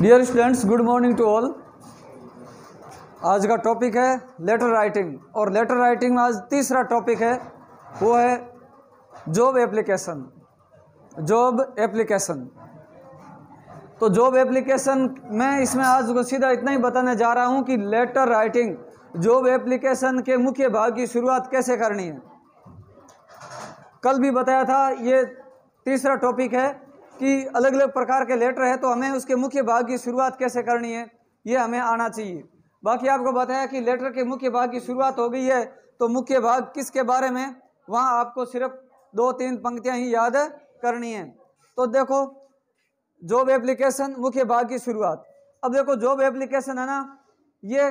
dear students good morning to all आज का topic है लेटर राइटिंग और लेटर राइटिंग में आज तीसरा टॉपिक है वो है जॉब एप्लीकेशन जॉब एप्लीकेशन तो जॉब एप्लीकेशन मैं इसमें आज को सीधा इतना ही बताने जा रहा हूँ कि लेटर राइटिंग जॉब एप्लीकेशन के मुख्य भाग की शुरुआत कैसे करनी है कल भी बताया था ये तीसरा टॉपिक है कि अलग अलग प्रकार के लेटर है तो हमें उसके मुख्य भाग की शुरुआत कैसे करनी है ये हमें आना चाहिए बाकी आपको बताया कि लेटर के मुख्य भाग की शुरुआत हो गई है तो मुख्य भाग किसके बारे में वहाँ आपको सिर्फ दो तीन पंक्तियाँ ही याद करनी है तो देखो जॉब एप्लीकेशन मुख्य भाग की शुरुआत अब देखो जॉब एप्लीकेशन है ना ये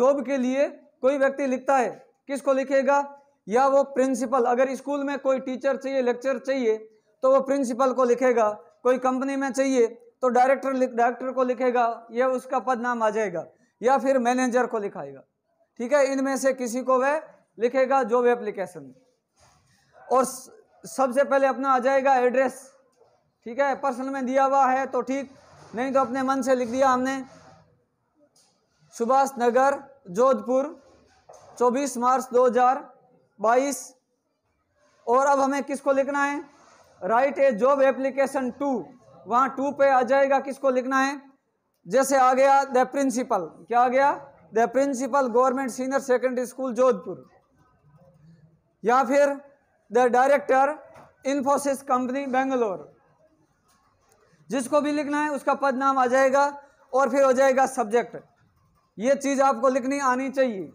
जॉब के लिए कोई व्यक्ति लिखता है किसको लिखेगा या वो प्रिंसिपल अगर स्कूल में कोई टीचर चाहिए लेक्चर चाहिए तो वो प्रिंसिपल को लिखेगा कोई कंपनी में चाहिए तो डायरेक्टर डायरेक्टर को लिखेगा यह उसका पद नाम आ जाएगा या फिर मैनेजर को लिखाएगा ठीक है इनमें से किसी को वह लिखेगा जॉब एप्लीकेशन और सबसे पहले अपना आ जाएगा एड्रेस ठीक है पर्सनल में दिया हुआ है तो ठीक नहीं तो अपने मन से लिख दिया हमने सुभाष नगर जोधपुर 24 मार्च 2022 और अब हमें किसको लिखना है write a job application to वहां टू पे आ जाएगा किसको लिखना है जैसे आ गया द प्रिंसिपल क्या आ गया the principal government senior secondary school Jodhpur या फिर the director Infosys company Bangalore जिसको भी लिखना है उसका पद नाम आ जाएगा और फिर हो जाएगा सब्जेक्ट ये चीज़ आपको लिखनी आनी चाहिए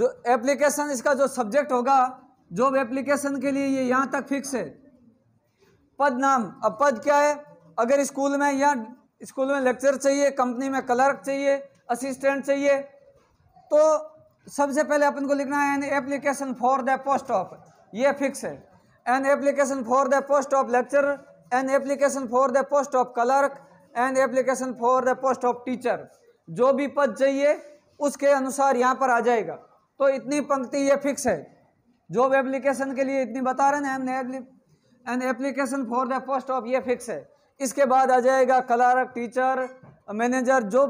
जो एप्लीकेशन इसका जो सब्जेक्ट होगा जॉब एप्लीकेशन के लिए ये यहाँ तक फिक्स है पद नाम अब पद क्या है अगर स्कूल में या स्कूल में लेक्चर चाहिए कंपनी में क्लर्क चाहिए असिस्टेंट चाहिए तो सबसे पहले अपन को लिखना है an application for the post of ये फिक्स है an application for the post of lecture an application for the post of clerk an application for the post of teacher जो भी पद चाहिए उसके अनुसार यहाँ पर आ जाएगा तो इतनी पंक्ति ये फिक्स है जॉब एप्लीकेशन के लिए इतनी बता रहे हैं हमने and application for the post of ये फिक्स है इसके बाद आ जाएगा क्लार्क टीचर मैनेजर जो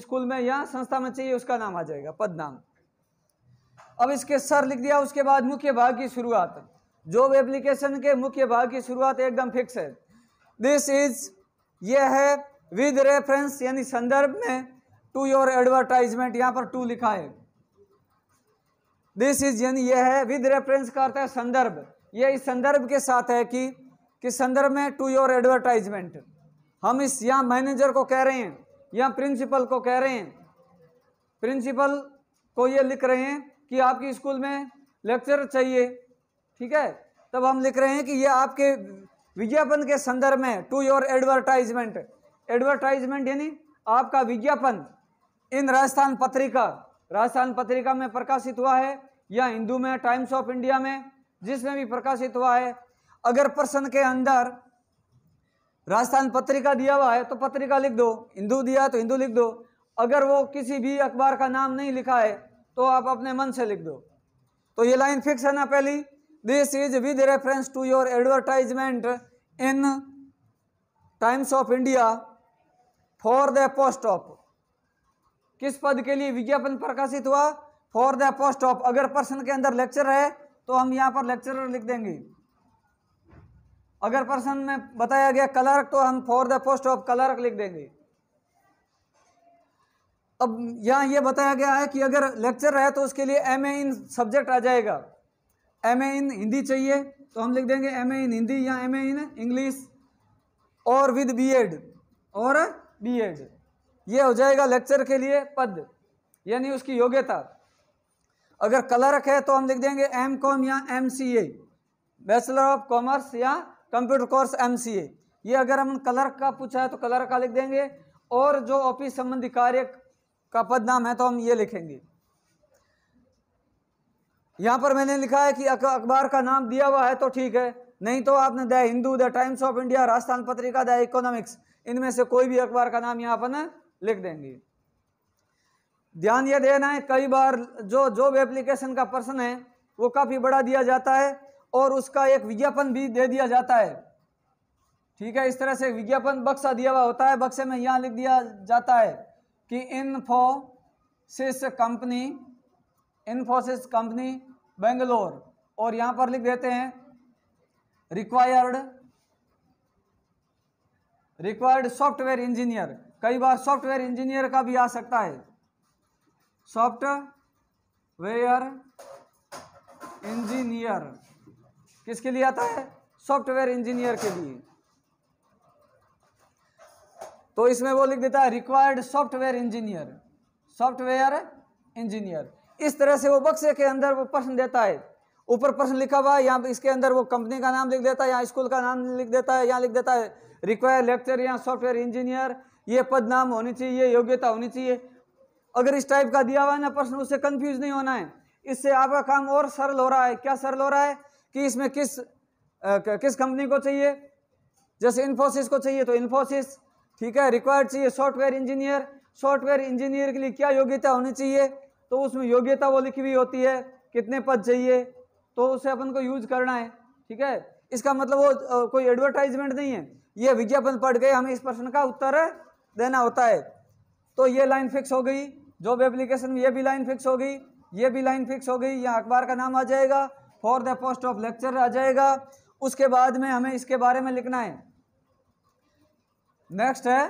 स्कूल में या संस्था में चाहिए उसका नाम आ जाएगा पद नाम अब इसके सर लिख दिया उसके बाद मुख्य भाग की शुरुआत जॉब एप्लीकेशन के मुख्य भाग की शुरुआत एकदम फिक्स है दिस इज ये है विद रेफरेंस यानी संदर्भ में टू योर एडवर्टाइजमेंट यहां पर टू लिखा है दिस इज यानी यह है विद रेफरेंस का अर्थ है संदर्भ यह इस संदर्भ के साथ है कि किस संदर्भ में टू योर एडवर्टाइजमेंट हम इस यहाँ मैनेजर को कह रहे हैं या प्रिंसिपल को कह रहे हैं प्रिंसिपल को ये लिख रहे हैं कि आपकी स्कूल में लेक्चर चाहिए ठीक है तब हम लिख रहे हैं कि ये आपके विज्ञापन के संदर्भ में टू योर एडवर्टाइजमेंट एडवर्टाइजमेंट यानी आपका विज्ञापन इन राजस्थान पत्रिका राजस्थान पत्रिका में प्रकाशित हुआ है या हिंदू में टाइम्स ऑफ इंडिया में जिसमें भी प्रकाशित हुआ है अगर प्रश्न के अंदर राजस्थान पत्रिका दिया हुआ है तो पत्रिका लिख दो हिंदू दिया तो हिंदू लिख दो अगर वो किसी भी अखबार का नाम नहीं लिखा है तो आप अपने मन से लिख दो तो ये लाइन फिक्स है ना पहली this is with reference to your advertisement in Times of India for the post of किस पद के लिए विज्ञापन प्रकाशित हुआ फॉर द पोस्ट ऑफ अगर पर्सन के अंदर लेक्चर है तो हम यहाँ पर लेक्चरर लिख देंगे अगर पर्सन में बताया गया क्लर्क तो हम for the post of clerk लिख देंगे अब यहाँ ये बताया गया है कि अगर लेक्चर है तो उसके लिए एम ए इन सब्जेक्ट आ जाएगा एम ए इन हिंदी चाहिए तो हम लिख देंगे एम ए इन हिंदी या एम ए इन इंग्लिश और विद बी एड और बी एड ये हो जाएगा लेक्चर के लिए पद यानी उसकी योग्यता अगर क्लर्क है तो हम लिख देंगे एम कॉम या M C A bachelor of commerce या computer course M C A ये अगर हम क्लर्क का पूछा है तो क्लर्क का लिख देंगे और जो ऑफिस संबंधी कार्य का पद नाम है तो हम ये लिखेंगे यहाँ पर मैंने लिखा है कि अखबार का नाम दिया हुआ है तो ठीक है नहीं तो आपने the Hindu the Times of India Rajasthan Patrika the economics इनमें से कोई भी अखबार का नाम यहाँ पर लिख देंगे ध्यान ये देना है कई बार जो जॉब एप्लीकेशन का पर्सन है वो काफ़ी बड़ा दिया जाता है और उसका एक विज्ञापन भी दे दिया जाता है ठीक है इस तरह से विज्ञापन बक्सा दिया हुआ होता है बक्से में यहाँ लिख दिया जाता है कि इन्फोसिस कंपनी इन्फोसिस कंपनी बेंगलोर और यहाँ पर लिख देते हैं रिक्वायर्ड रिक्वायर्ड सॉफ्टवेयर इंजीनियर कई बार सॉफ्टवेयर इंजीनियर का भी आ सकता है सॉफ्टवेयर इंजीनियर किसके लिए आता है सॉफ्टवेयर इंजीनियर के लिए तो इसमें वो लिख देता है required software engineer software engineer इस तरह से वो बक्से के अंदर वो प्रश्न देता है ऊपर प्रश्न लिखा हुआ है यहाँ इसके अंदर वो कंपनी का नाम लिख देता है यहाँ स्कूल का नाम लिख देता है यहाँ लिख देता है रिक्वायर लेक्चर या सॉफ्टवेयर इंजीनियर ये पद नाम होनी चाहिए योग्यता होनी चाहिए अगर इस टाइप का दिया हुआ है ना प्रश्न उससे कंफ्यूज नहीं होना है इससे आपका काम और सरल हो रहा है क्या सरल हो रहा है कि इसमें किस आ, किस कंपनी को चाहिए जैसे इन्फोसिस को चाहिए तो इन्फोसिस ठीक है रिक्वायर्ड चाहिए सॉफ्टवेयर इंजीनियर सॉफ्टवेयर इंजीनियर के लिए क्या योग्यता होनी चाहिए तो उसमें योग्यता वो लिखी हुई होती है कितने पद चाहिए तो उसे अपन को यूज करना है ठीक है इसका मतलब वो कोई एडवर्टाइजमेंट नहीं है ये विज्ञापन पढ़ गए हमें इस प्रश्न का उत्तर देना होता है तो ये लाइन फिक्स हो गई जॉब एप्लीकेशन ये भी लाइन फिक्स होगी ये भी लाइन फिक्स गई यहाँ अखबार का नाम आ जाएगा for the post of lecture आ जाएगा उसके बाद में हमें इसके बारे में लिखना है नेक्स्ट है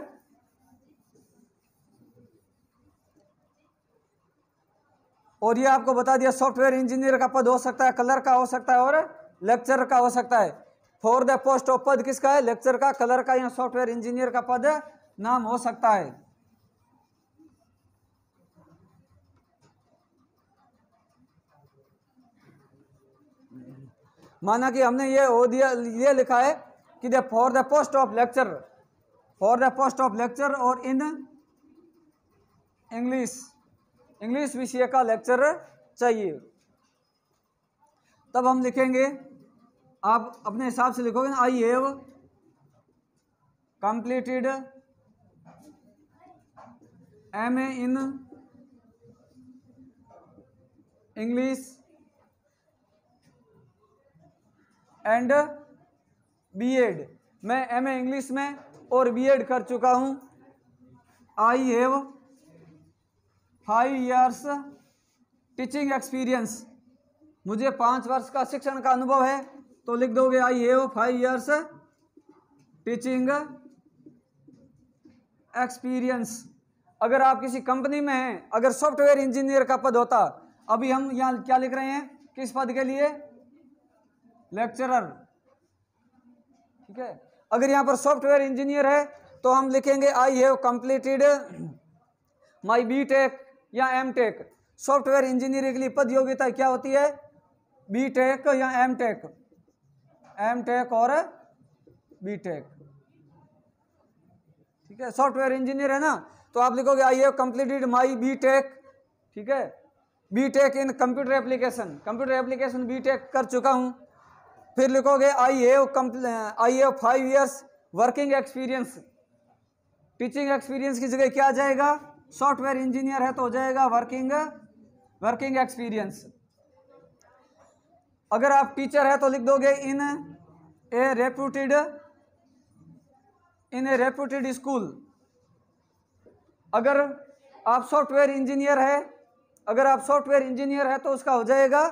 और ये आपको बता दिया सॉफ्टवेयर इंजीनियर का पद हो सकता है कलर का हो सकता है और लेक्चर का हो सकता है फॉर द पोस्ट ऑफ पद किसका है लेक्चर का कलर का या सॉफ्टवेयर इंजीनियर का पद नाम हो सकता है माना कि हमने ये हो दिया ये लिखा है कि the for the post of lecture for the post of lecture और इन इंग्लिश इंग्लिश विषय का लेक्चर चाहिए तब हम लिखेंगे आप अपने हिसाब से लिखोगे ना I have completed M A in English and B Ed मैं एमए इंग्लिश में और बीएड कर चुका हूँ I have five years teaching experience मुझे पाँच वर्ष का शिक्षण का अनुभव है तो लिख दोगे I have five years teaching experience अगर आप किसी कंपनी में हैं अगर सॉफ्टवेयर इंजीनियर का पद होता अभी हम यहाँ क्या लिख रहे हैं किस पद के लिए लेक्चरर ठीक है अगर यहां पर सॉफ्टवेयर इंजीनियर है तो हम लिखेंगे I have completed my B Tech या एम टेक सॉफ्टवेयर इंजीनियरिंग के लिए पद योग्यता क्या होती है बी टेक या एम टेक एम टेक और बी टेक ठीक है सॉफ्टवेयर इंजीनियर है ना तो आप लिखोगे I have completed my B Tech ठीक है B Tech in computer application computer application B Tech कर चुका हूं फिर लिखोगे I A I A five years working experience teaching experience की जगह क्या जाएगा सॉफ्टवेयर इंजीनियर है तो हो जाएगा वर्किंग वर्किंग एक्सपीरियंस अगर आप टीचर है तो लिख दोगे in a reputed in a reputed school अगर आप सॉफ्टवेयर इंजीनियर है अगर आप सॉफ्टवेयर इंजीनियर है तो उसका हो जाएगा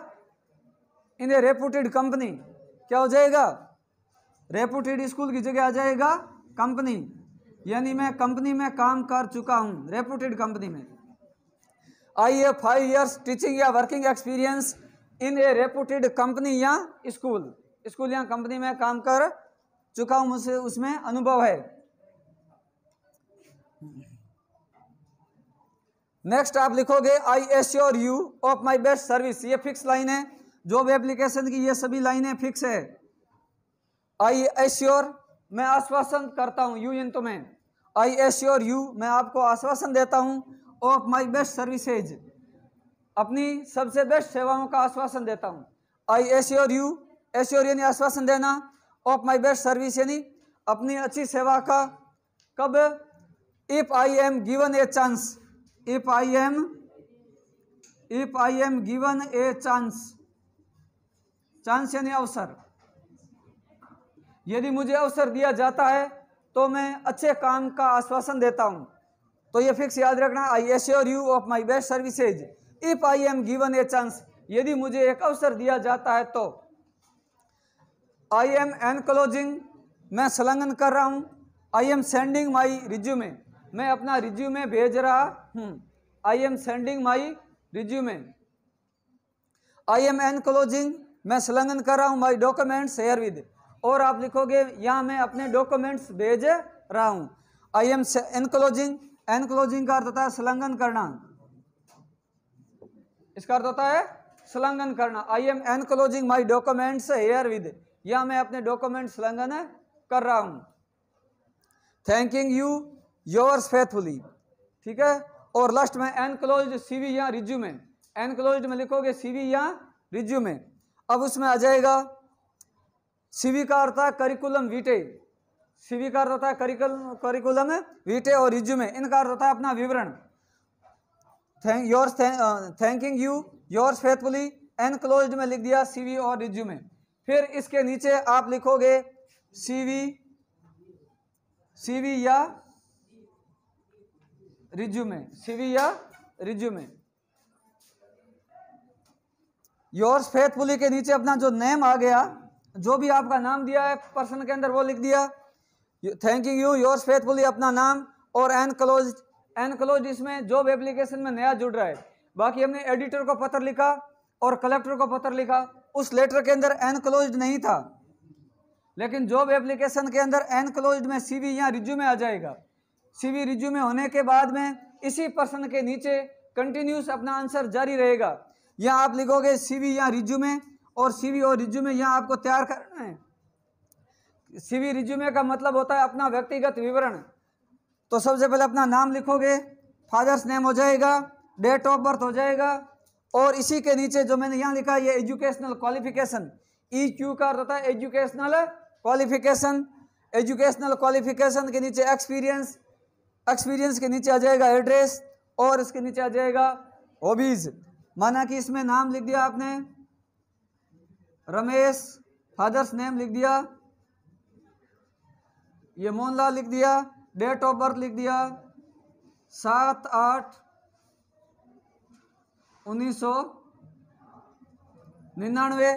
इन ए रेप्यूटेड कंपनी क्या हो जाएगा रेपुटेड स्कूल की जगह आ जाएगा कंपनी यानी मैं कंपनी में काम कर चुका हूं रेपुटेड कंपनी में I A five years teaching या working experience in a reputed company या स्कूल स्कूल या कंपनी में काम कर चुका हूं मुझसे उसमें अनुभव है नेक्स्ट आप लिखोगे I assure you of my best service ये फिक्स लाइन है जॉब एप्लीकेशन की ये सभी लाइनें फिक्स है आई एश्योर मैं आश्वासन करता हूँ इन तो मैं आई एश्योर यू मैं आपको आश्वासन देता हूँ ऑफ माई बेस्ट सर्विसेज अपनी सबसे बेस्ट सेवाओं का आश्वासन देता हूँ आई एश्योर यू एश्योर यानी आश्वासन देना ऑफ माई बेस्ट सर्विस यानी अपनी अच्छी सेवा का कब if I am given a chance if I am if I am given a chance chance यानी अवसर यदि मुझे अवसर दिया जाता है तो मैं अच्छे काम का आश्वासन देता हूँ तो ये फिक्स याद रखना I assure you of my best services if I am given a chance यदि मुझे एक अवसर दिया जाता है तो आई एम एनक्लोजिंग मैं संलग्न कर रहा हूँ I am sending my resume मैं अपना रिज्यूमे भेज रहा हूँ I am sending my resume I am enclosing मैं संलग्न कर रहा हूँ माई डॉक्यूमेंट्स हेयर विद और आप लिखोगे यहाँ मैं अपने डॉक्यूमेंट्स भेज रहा हूँ आई एम एनक्लोजिंग एनक्लोजिंग का अर्थ होता है संलग्न करना इसका अर्थ होता है संलग्न करना I am enclosing my documents herewith या मैं अपने डॉक्यूमेंट संलग्न कर रहा हूँ थैंकिंग यू योर फेथफुली ठीक है और लास्ट में एनक्लोज सी वी या रिज्यूमे एनक्लोज में लिखोगे सी वी या रिज्यूमे अब उसमें आ जाएगा सीवी करिकुलम वीटे सीवी का होता है करिकुल करिकुलम वीटे और रिज्यूमे इनका अर्थ होता है अपना विवरण thank your thanking you your faithfully enclose में लिख दिया सीवी और रिज्यूमे फिर इसके नीचे आप लिखोगे सीवी सीवी या रिज्यूमे सीवी या रिज्यूमे योर्स फेथफुली के नीचे अपना जो नेम आ गया जो भी आपका नाम दिया है पर्सन के अंदर वो लिख दिया थैंकिंग यू योर्स फेथफुली अपना नाम और एनक्लोज एनक्लोज इसमें जॉब एप्लीकेशन में नया जुड़ रहा है बाकी हमने एडिटर को पत्र लिखा और कलेक्टर को पत्र लिखा उस लेटर के अंदर एनक्लोज नहीं था लेकिन जॉब एप्लीकेशन के अंदर एनक्लोज में सी या यहाँ रिज्यूमे आ जाएगा सी रिज्यू रिज्यूमे होने के बाद में इसी पर्सन के नीचे कंटिन्यूस अपना आंसर जारी रहेगा यहाँ आप लिखोगे सीवी या रिज्यूमे और सीवी और रिज्यूमे यहाँ आपको तैयार करना है सीवी रिज्यूमे का मतलब होता है अपना व्यक्तिगत विवरण तो सबसे पहले अपना नाम लिखोगे फादर्स नेम हो जाएगा डेट ऑफ बर्थ हो जाएगा और इसी के नीचे जो मैंने यहाँ लिखा ये एजुकेशनल क्वालिफिकेशन ई क्यू का होता है एजुकेशनल क्वालिफिकेशन एजुकेशनल क्वालिफिकेशन के नीचे एक्सपीरियंस एक्सपीरियंस के नीचे आ जाएगा एड्रेस और इसके नीचे आ जाएगा हॉबीज़ माना कि इसमें नाम लिख दिया आपने रमेश फादर्स नेम लिख दिया ये मोहनलाल लिख दिया डेट ऑफ बर्थ लिख दिया सात आठ उन्नीस सौ निन्यानवे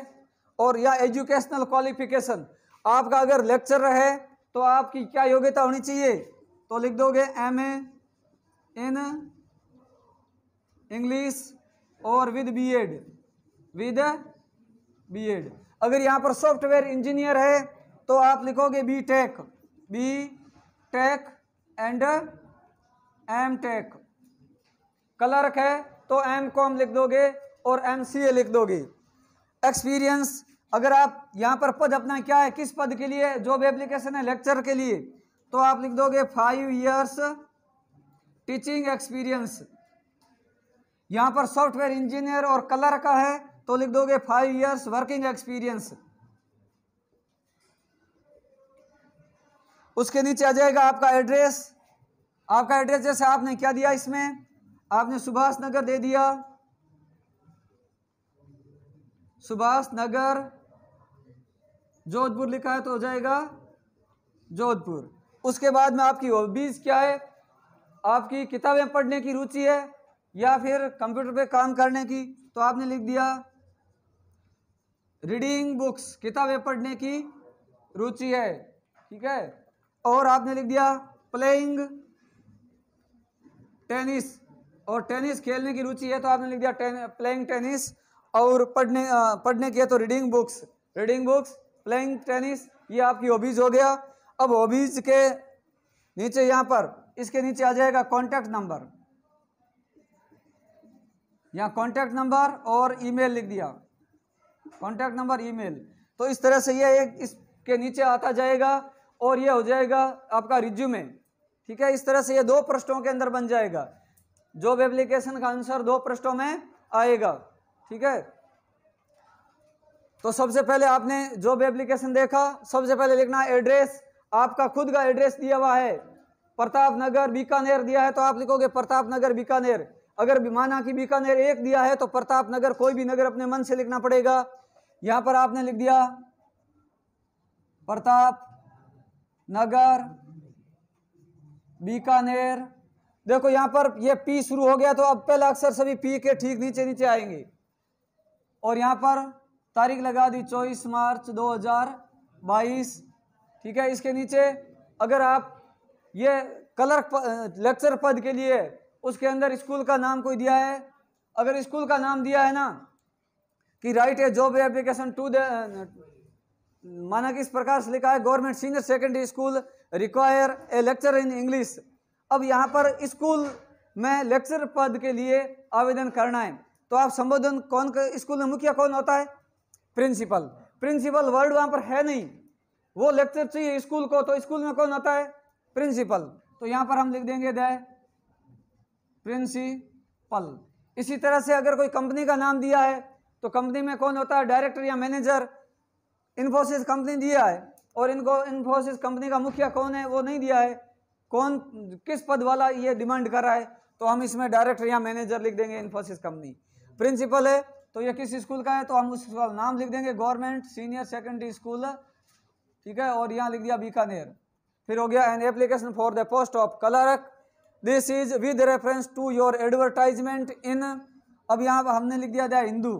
और या एजुकेशनल क्वालिफिकेशन आपका अगर लेक्चर रहे तो आपकी क्या योग्यता होनी चाहिए तो लिख दोगे एम ए इन इंग्लिश और विद बीएड विद बीएड अगर यहाँ पर सॉफ्टवेयर इंजीनियर है तो आप लिखोगे B tech B tech and M tech clerk है तो एम कॉम लिख दोगे और एम सी ए लिख दोगे एक्सपीरियंस अगर आप यहाँ पर पद अपना क्या है किस पद के लिए जॉब एप्लीकेशन है लेक्चर के लिए तो आप लिख दोगे फाइव इयर्स टीचिंग एक्सपीरियंस यहाँ पर सॉफ्टवेयर इंजीनियर और कलर का है तो लिख दोगे फाइव इयर्स वर्किंग एक्सपीरियंस उसके नीचे आ जाएगा आपका एड्रेस आपका एड्रेस जैसे आपने क्या दिया इसमें आपने सुभाष नगर दे दिया सुभाष नगर जोधपुर लिखा है तो हो जाएगा जोधपुर उसके बाद में आपकी हॉबीज क्या है आपकी किताबें पढ़ने की रुचि है या फिर कंप्यूटर पे काम करने की तो आपने लिख दिया रीडिंग बुक्स किताबें पढ़ने की रुचि है ठीक है और आपने लिख दिया प्लेइंग टेनिस और टेनिस खेलने की रुचि है तो आपने लिख दिया टेन, प्लेइंग टेनिस और पढ़ने पढ़ने की है तो reading books reading books playing tennis ये आपकी हॉबीज़ हो गया अब हॉबीज़ के नीचे यहाँ पर इसके नीचे आ जाएगा कॉन्टैक्ट नंबर यहाँ कॉन्टैक्ट नंबर और ईमेल लिख दिया कॉन्टैक्ट नंबर ईमेल तो इस तरह से ये एक इसके नीचे आता जाएगा और ये हो जाएगा आपका रिज्यूमे ठीक है इस तरह से ये दो प्रश्नों के अंदर बन जाएगा जॉब एप्लीकेशन का आंसर दो प्रश्नों में आएगा ठीक है तो सबसे पहले आपने जॉब एप्लीकेशन देखा सबसे पहले लिखना एड्रेस आपका खुद का एड्रेस दिया हुआ है प्रताप नगर बीकानेर दिया है तो आप लिखोगे प्रताप नगर बीकानेर अगर विमाना की बीकानेर एक दिया है तो प्रताप नगर कोई भी नगर अपने मन से लिखना पड़ेगा यहां पर आपने लिख दिया प्रताप नगर बीकानेर देखो यहां पर ये पी शुरू हो गया तो अब पहला अक्सर सभी पी के ठीक नीचे नीचे आएंगे और यहां पर तारीख लगा दी चौबीस मार्च 2022 ठीक है इसके नीचे अगर आप ये कलर लेक्चर पद के लिए उसके अंदर स्कूल का नाम कोई दिया है अगर स्कूल का नाम दिया है ना कि write a job application to the माना कि इस प्रकार से लिखा है government senior secondary school require a lecture in English अब यहाँ पर स्कूल में लेक्चर पद के लिए आवेदन करना है तो आप संबोधन कौन स्कूल में मुखिया कौन होता है प्रिंसिपल प्रिंसिपल वर्ड वहाँ पर है नहीं वो लेक्चर चाहिए स्कूल को तो स्कूल में कौन होता है प्रिंसिपल तो यहाँ पर हम लिख देंगे दे, प्रिंसिपल इसी तरह से अगर कोई कंपनी का नाम दिया है तो कंपनी में कौन होता है डायरेक्टर या मैनेजर इन्फोसिस कंपनी दिया है और इनको इन्फोसिस कंपनी का मुखिया कौन है वो नहीं दिया है कौन किस पद वाला ये डिमांड कर रहा है तो हम इसमें डायरेक्टर या मैनेजर लिख देंगे इन्फोसिस कंपनी प्रिंसिपल है तो ये किस स्कूल का है तो हम उसका नाम लिख देंगे गवर्नमेंट सीनियर सेकेंडरी स्कूल ठीक है और यहाँ लिख दिया बीकानेर फिर हो गया an application for the post of clerk this is with reference to your advertisement in अब यहाँ हमने लिख दिया द हिंदू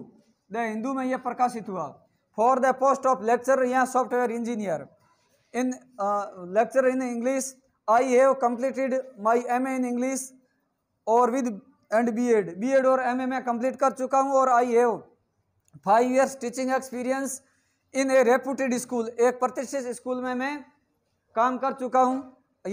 द हिंदू में यह प्रकाशित हुआ for the post of lecture या software engineer in lecture in English I have completed my M A in English और with and B Ed B Ed और एम ए मैं कम्प्लीट कर चुका हूँ और I have five years teaching experience in a reputed school एक प्रतिष्ठित school में मैं काम कर चुका हूँ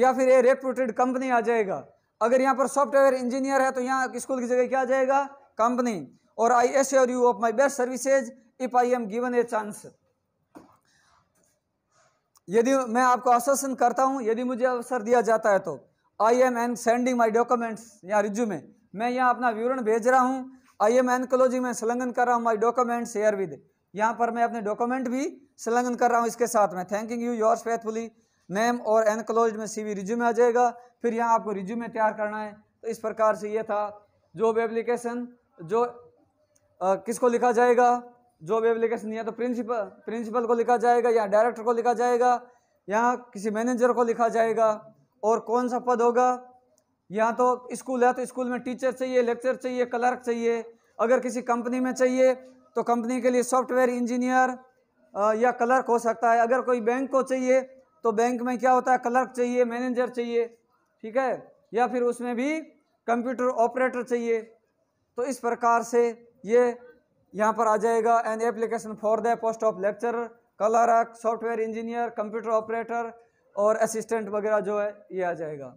या फिर ए रेप्यूटेड कंपनी आ जाएगा अगर यहाँ पर सॉफ्टवेयर इंजीनियर है तो यहाँ स्कूल की जगह क्या जाएगा कंपनी और I assure you of my best services if I am given a chance यदि मैं आपको आश्वासन करता हूँ यदि मुझे अवसर दिया जाता है तो I am an sending my documents यहाँ रिज्यू में मैं यहाँ अपना विवरण भेज रहा हूँ आई एम एन क्लोजिंग में संलग्न कर रहा हूँ माई डॉक्यूमेंट्स हेयर विद यहाँ पर मैं अपने डॉक्यूमेंट भी संलग्न कर रहा हूँ इसके साथ में thanking you your faithfully name और एनक्लोज में सी वी रिज्यूमे आ जाएगा फिर यहाँ आपको रिज्यूमे तैयार करना है तो इस प्रकार से ये था जॉब एप्लीकेशन जो आ, किसको लिखा जाएगा जॉब एप्लीकेशन या तो प्रिंसिपल प्रिंसिपल को लिखा जाएगा या डायरेक्टर को लिखा जाएगा या किसी मैनेजर को लिखा जाएगा और कौन सा पद होगा या तो स्कूल है तो स्कूल में टीचर चाहिए लेक्चर चाहिए क्लर्क चाहिए अगर किसी कंपनी में चाहिए तो कंपनी के लिए सॉफ्टवेयर इंजीनियर या क्लर्क हो सकता है अगर कोई बैंक को चाहिए तो बैंक में क्या होता है क्लर्क चाहिए मैनेजर चाहिए ठीक है या फिर उसमें भी कंप्यूटर ऑपरेटर चाहिए तो इस प्रकार से ये यहाँ पर आ जाएगा an application for the post of lecture clerk software engineer computer operator और असिस्टेंट वगैरह जो है ये आ जाएगा